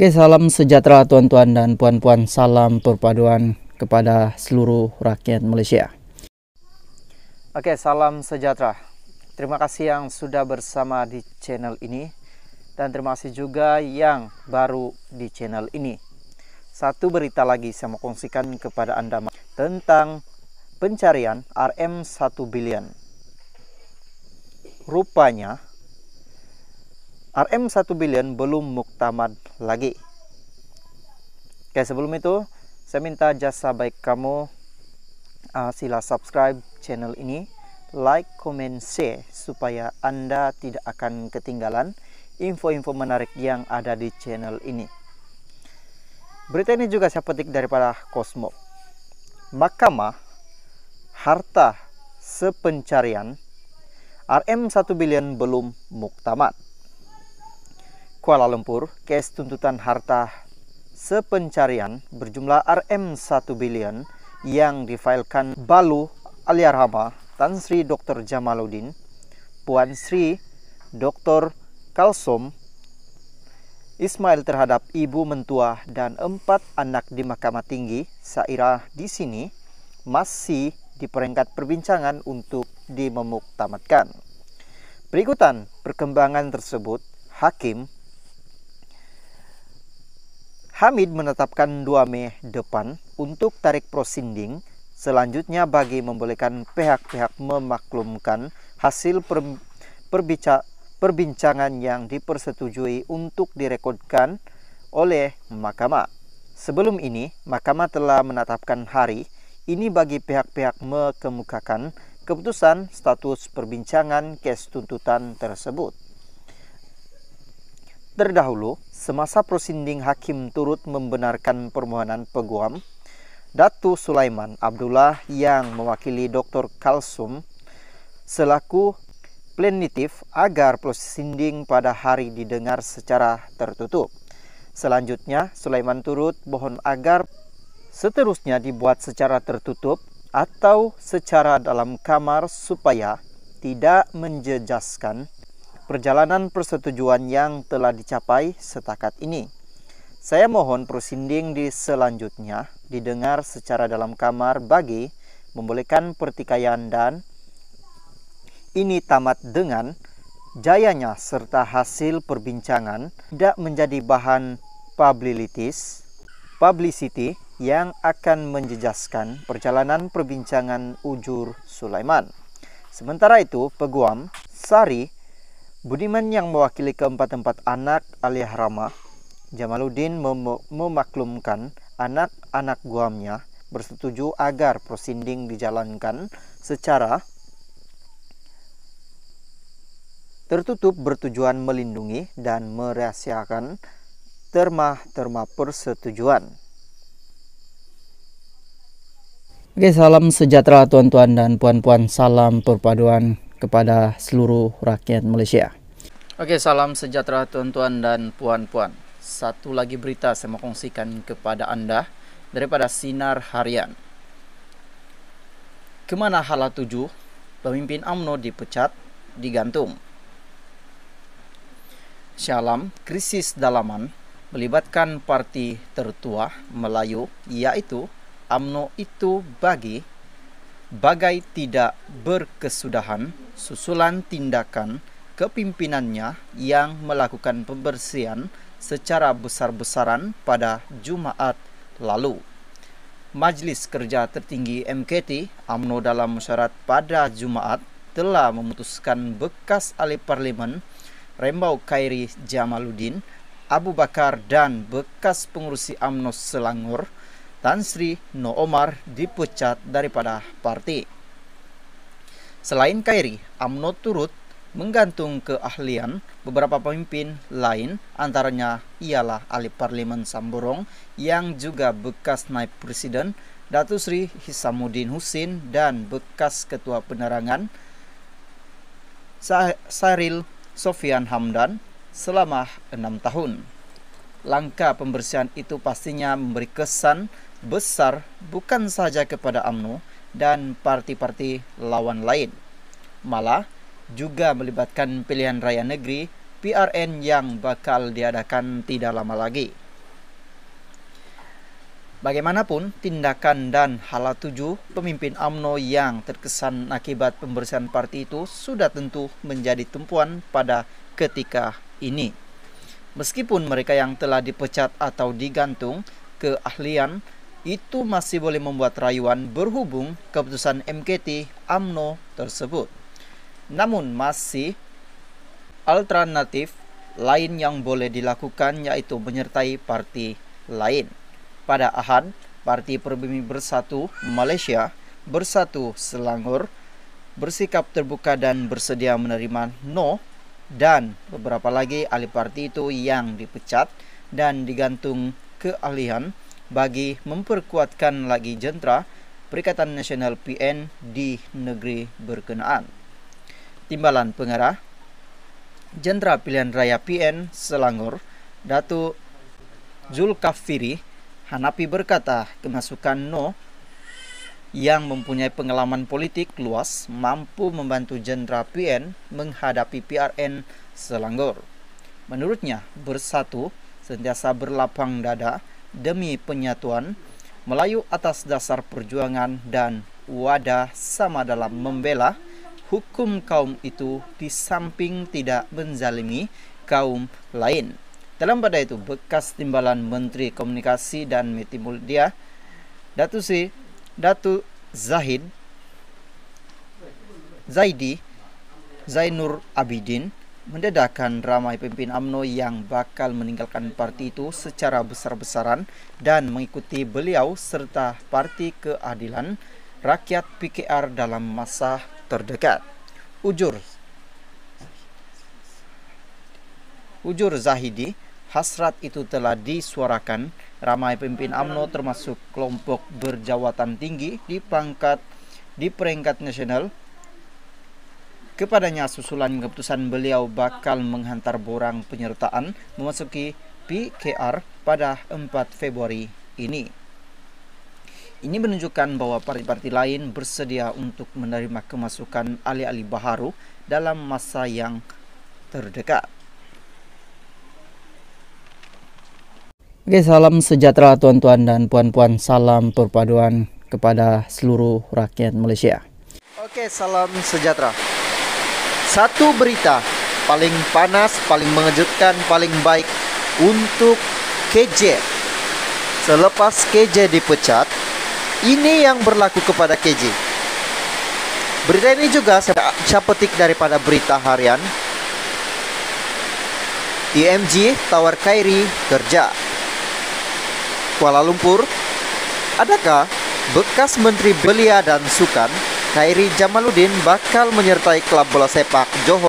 Oke, salam sejahtera tuan-tuan dan puan-puan. Salam perpaduan kepada seluruh rakyat Malaysia. Oke, salam sejahtera. Terima kasih yang sudah bersama di channel ini dan terima kasih juga yang baru di channel ini. Satu berita lagi saya mau kongsikan kepada Anda tentang pencarian RM1 billion. Rupanya RM 1 billion belum muktamad lagi. Oke, sebelum itu saya minta jasa baik kamu uh, sila subscribe channel ini, like, comment, share supaya Anda tidak akan ketinggalan info-info menarik yang ada di channel ini. Berita ini juga saya petik daripada kosmo. Mahkamah harta sepencarian RM 1 bilion belum muktamad. Kuala Lumpur, kes tuntutan harta sepencarian berjumlah RM1 bilion yang difailkan Balu Aliarhama, Tan Sri Dr. Jamaluddin, Puan Sri Dr. Kalsom, Ismail terhadap ibu mentua dan empat anak di Mahkamah Tinggi, Saira di sini masih di peringkat perbincangan untuk dimemuktamadkan. Berikutan perkembangan tersebut, hakim Hamid menetapkan 2 Mei depan untuk tarik prosinding, selanjutnya bagi membolehkan pihak-pihak memaklumkan hasil per, perbica, perbincangan yang dipersetujui untuk direkodkan oleh mahkamah. Sebelum ini, mahkamah telah menetapkan hari ini bagi pihak-pihak mengemukakan keputusan status perbincangan kes tuntutan tersebut. Terdahulu, Semasa prosinding hakim turut membenarkan permohonan peguam, Datu Sulaiman Abdullah yang mewakili Dr. Kalsum selaku plenitif agar prosinding pada hari didengar secara tertutup. Selanjutnya, Sulaiman turut mohon agar seterusnya dibuat secara tertutup atau secara dalam kamar supaya tidak menjejaskan perjalanan persetujuan yang telah dicapai setakat ini. Saya mohon prosinding di selanjutnya didengar secara dalam kamar bagi membolehkan pertikaian dan ini tamat dengan jayanya serta hasil perbincangan tidak menjadi bahan publilitis publicity yang akan menjejaskan perjalanan perbincangan Ujur Sulaiman. Sementara itu, Peguam, Sari, Budiman yang mewakili keempat-empat anak alias Rama, Jamaluddin mem memaklumkan anak-anak guamnya bersetuju agar prosinding dijalankan secara tertutup bertujuan melindungi dan merahasiakan terma-terma persetujuan. Oke, salam sejahtera tuan-tuan dan puan-puan, salam perpaduan kepada seluruh rakyat Malaysia. Oke, salam sejahtera tuan-tuan dan puan-puan. Satu lagi berita saya mau kongsikan kepada anda daripada Sinar Harian. Kemana hala tuju, pemimpin AMNO dipecat, digantung. Shalom, krisis dalaman melibatkan parti tertua Melayu yaitu AMNO itu bagi bagai tidak berkesudahan susulan tindakan kepimpinannya yang melakukan pembersihan secara besar-besaran pada Jumaat lalu. Majlis Kerja Tertinggi MKT AMNO dalam musyarat pada Jumaat telah memutuskan bekas ahli parlimen Rembau Kairi Jamaluddin, Abu Bakar dan bekas pengurusi AMNO Selangor Tan Sri No Omar dipecat daripada parti Selain Kairi, AMNO turut menggantung keahlian beberapa pemimpin lain antaranya ialah Ali Parlimen Samborong yang juga bekas naib presiden Datu Sri Hisamuddin Husin dan bekas ketua penerangan Syahril Sofian Hamdan selama enam tahun. Langkah pembersihan itu pastinya memberi kesan besar bukan saja kepada AMNO dan parti-parti lawan lain. Malah juga melibatkan pilihan raya negeri PRN yang bakal diadakan tidak lama lagi. Bagaimanapun, tindakan dan hala tuju pemimpin AMNO yang terkesan akibat pembersihan parti itu sudah tentu menjadi tumpuan pada ketika ini. Meskipun mereka yang telah dipecat atau digantung keahlian itu masih boleh membuat rayuan berhubung keputusan MKT AMNO tersebut. Namun masih alternatif lain yang boleh dilakukan yaitu menyertai parti lain. Pada Ahad, Parti Perbumi Bersatu Malaysia Bersatu Selangor bersikap terbuka dan bersedia menerima no dan beberapa lagi ahli parti itu yang dipecat dan digantung keahlian bagi memperkuatkan lagi jentera Perikatan Nasional PN di negeri berkenaan. Timbalan pengarah Jentera Pilihan Raya PN Selangor, Datu Zulkafiri Hanapi berkata, kemasukan No yang mempunyai pengalaman politik luas mampu membantu Jentera PN menghadapi PRN Selangor. Menurutnya, bersatu, sentiasa berlapang dada, demi penyatuan Melayu atas dasar perjuangan dan wadah sama dalam membela hukum kaum itu di samping tidak menzalimi kaum lain. Dalam pada itu, bekas timbalan Menteri Komunikasi dan Multimedia, Datu Sri Datu Zahid, Zaidi, Zainur Abidin, mendedahkan ramai pimpin AMNO yang bakal meninggalkan parti itu secara besar-besaran dan mengikuti beliau serta Parti Keadilan Rakyat PKR dalam masa terdekat. Ujur Ujur Zahidi, hasrat itu telah disuarakan ramai pimpin AMNO termasuk kelompok berjawatan tinggi di pangkat di peringkat nasional Kepadanya susulan keputusan beliau bakal menghantar borang penyertaan memasuki PKR pada 4 Februari ini. Ini menunjukkan bahwa parti-parti lain bersedia untuk menerima kemasukan alih-alih baharu dalam masa yang terdekat. Oke, salam sejahtera tuan-tuan dan puan-puan. Salam perpaduan kepada seluruh rakyat Malaysia. Oke, salam sejahtera satu berita paling panas, paling mengejutkan, paling baik untuk KJ. Selepas KJ dipecat, ini yang berlaku kepada KJ. Berita ini juga saya petik daripada berita harian. IMG tawar Kairi kerja. Kuala Lumpur, adakah bekas Menteri Belia dan Sukan Kairi Jamaluddin bakal menyertai klub bola sepak Johor